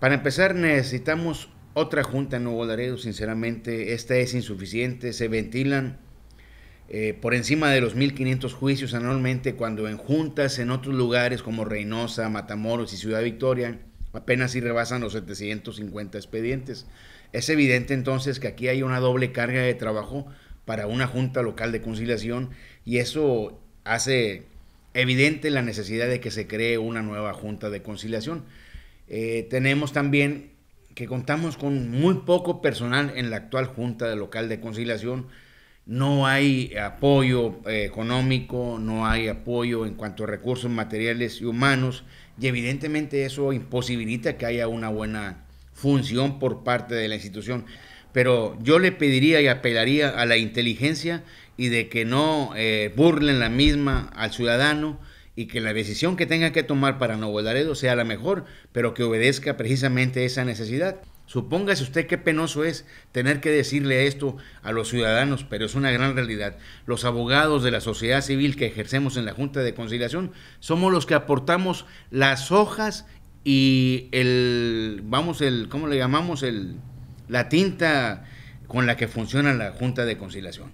Para empezar, necesitamos otra junta en Nuevo Laredo, sinceramente, esta es insuficiente. Se ventilan eh, por encima de los 1.500 juicios anualmente, cuando en juntas en otros lugares como Reynosa, Matamoros y Ciudad Victoria apenas si rebasan los 750 expedientes. Es evidente entonces que aquí hay una doble carga de trabajo para una junta local de conciliación y eso hace evidente la necesidad de que se cree una nueva junta de conciliación. Eh, tenemos también que contamos con muy poco personal en la actual Junta de Local de Conciliación. No hay apoyo eh, económico, no hay apoyo en cuanto a recursos materiales y humanos, y evidentemente eso imposibilita que haya una buena función por parte de la institución. Pero yo le pediría y apelaría a la inteligencia y de que no eh, burlen la misma al ciudadano, y que la decisión que tenga que tomar para Nuevo Laredo sea la mejor, pero que obedezca precisamente esa necesidad. Supóngase usted qué penoso es tener que decirle esto a los ciudadanos, pero es una gran realidad. Los abogados de la sociedad civil que ejercemos en la Junta de Conciliación somos los que aportamos las hojas y el, vamos, el, ¿cómo le llamamos? El, la tinta con la que funciona la Junta de Conciliación.